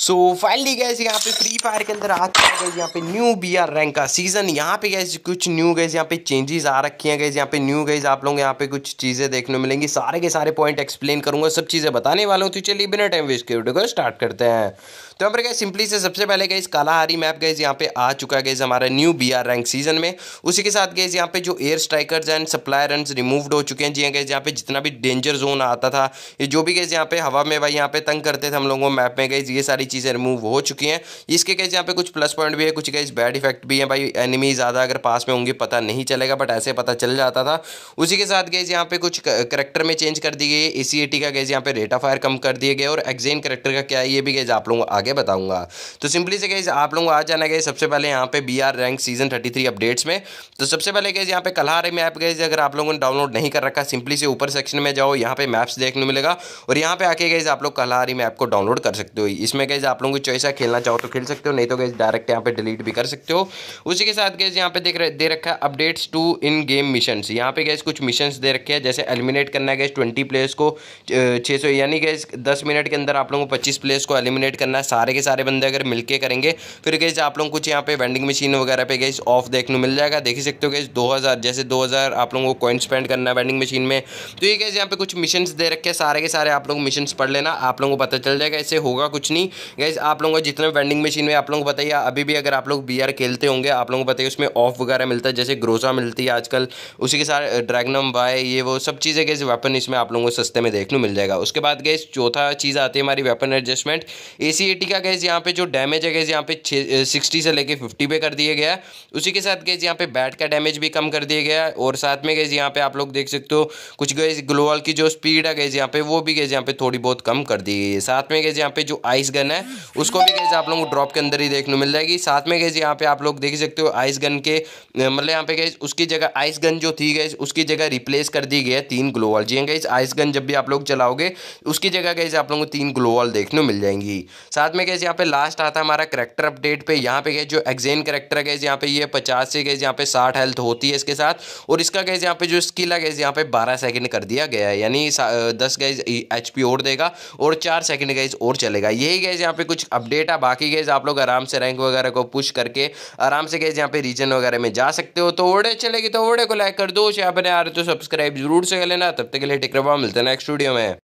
so finally gas यहाँ पे free fire के अंदर आ चुका है यहाँ पे न्यू बी आर रैंक का सीजन यहाँ पे गैस कुछ न्यू गैस यहाँ पे चेंजेस आ रखी हैं गैस यहाँ पे न्यू गैस आप लोग यहाँ पे कुछ चीज़ें देखने मिलेंगी सारे के सारे पॉइंट एक्सप्लेन करूंगा सब चीज़ें बताने वाला हूँ तो चलिए बिना टाइम वेस्ट के वीडियो को स्टार्ट करते हैं तो यहाँ पर गए सिंपली से सबसे पहले गए कालाहारी मैप गए यहाँ पे आ चुका गए हमारा new B R rank season में उसी के साथ गए यहाँ पे जो air strikers and supply run removed हो चुके हैं जी गए हाँ, यहाँ पे जितना भी डेंजर जोन आता था ये जो भी गए यहाँ पे हवा में भाई यहाँ पे तंग करते थे हम लोगों को मैप में गए ये सारी चीज़ें रिमूव हो चुकी हैं इसके गए यहाँ पे कुछ प्लस पॉइंट भी है कुछ गए बैड इफेक्ट भी है भाई एनिमी ज़्यादा अगर पास में होंगे पता नहीं चलेगा बट ऐसे पता चल जाता था उसी के साथ गए यहाँ पे कुछ करेक्टर में चेंज कर दी गई ए सी टी का गए यहाँ पे रेट ऑफ फायर कम कर दिए गए और एक्जेन करेक्टर का क्या है ये भी गए आप लोगों आगे के बताऊंगा तो सिंपली से गई आप लोगों को आ जाना गए सबसे पहले यहाँ पे B rank season thirty updates में तो सबसे पहले गए यहाँ पे कलहार कलहारे मैप गए अगर आप लोगों ने डाउनलोड नहीं कर रखा सिंपली से ऊपर सेक्शन में जाओ यहाँ पे मैप्स देखने मिलेगा और यहाँ पे आके गए आप लोग कलहारी मैप को डाउनलोड कर सकते हो इसमें गए आप लोगों को चॉइस है खेलना चाहो तो खेल सकते हो नहीं तो गए डायरेक्ट यहाँ पे डिलीट भी कर सकते हो उसी के साथ गए यहाँ पे देख दे रखा है updates to in game mission यहाँ पे गए कुछ मिशन दे रखे हैं जैसे एलिमिनेट करना है गए ट्वेंटी प्लेयर्स को छः यानी गए दस मिनट के अंदर आप लोगों को पच्चीस प्लेयर्स को एलिमिनेट करना है सारे के सारे बंदे अगर मिलके करेंगे फिर गैस आप लोग कुछ यहाँ पे वेंडिंग मशीन वगैरह पे गैस ऑफ देखने मिल जाएगा देख ही सकते हो गैस 2000 जैसे 2000 आप लोगों को कॉइन स्पेंड करना है वेंडिंग मशीन में तो ये गैस यहाँ पे कुछ मिशन दे रखे हैं सारे के सारे आप लोग मिशन पढ़ लेना आप लोगों को पता चल जाएगा ऐसे होगा कुछ नहीं गैस आप लोगों को जितने वेंडिंग मशीन में आप लोगों को बताइए अभी भी अगर आप लोग बी खेलते होंगे आप लोगों को बताइए उसमें ऑफ वगैरह मिलता है जैसे ग्रोसा मिलती है आजकल उसी के साथ ड्रैगनम वाई ये वो सब चीज़ें गैस वेपन इसमें आप लोगों को सस्ते में देखने मिल जाएगा उसके बाद गैस चौथा चीज़ आती है हमारी वेपन एडजस्टमेंट ए सी का गैस यहाँ पे जो डैमेज है गैस यहाँ पे सिक्सटी से लेके फिफ्टी पे कर दिए गया है उसी के साथ गैस यहाँ पे बैट का डैमेज भी कम कर दिया गया और साथ में गैस यहाँ पे आप लोग देख सकते हो कुछ गैस ग्लोवल की जो स्पीड है गैस यहाँ पे वो भी गैस यहाँ पे थोड़ी बहुत कम कर दी गई है साथ में गैस यहाँ पे जो आइस गन है उसको भी गैस आप लोगों को ड्रॉप के अंदर ही देखने मिल जाएगी साथ में गैस यहाँ पे आप लोग देख सकते हो आइस गन के मतलब यहाँ पे गैस उसकी जगह आइस गन जो थी गैस उसकी जगह रिप्लेस कर दी गई है तीन ग्लोवल जी गैस आइस गन जब भी आप लोग चलाओगे उसकी जगह गैस आप लोगों को तीन ग्लोवल देखने मिल जाएंगी साथ में गए यहाँ पे लास्ट आता है हमारा करेक्टर अपडेट पे यहाँ पे गए जो एक्जेन करेक्टर गए यहाँ पे ये पचास से गए यहाँ पे साठ हेल्थ होती है इसके साथ और इसका गए यहाँ पे जो स्किल है गए यहाँ पे बारह सेकंड कर दिया गया है यानी दस गए एच और देगा और चार सेकेंड गए और चलेगा यही गए यहाँ पे कुछ अपडेट है बाकी गए आप लोग आराम से रैंक वगैरह को पुश करके आराम से गए यहाँ पे रीजन वगैरह में जा सकते हो तो ओडे चलेगी तो ओडे को लाइक कर दो यहाँ पर आ रहे तो सब्सक्राइब जरूर से कर लेना तब तक के लिए टिक्रवा मिलते हैं नेक्स्ट स्टूडियो में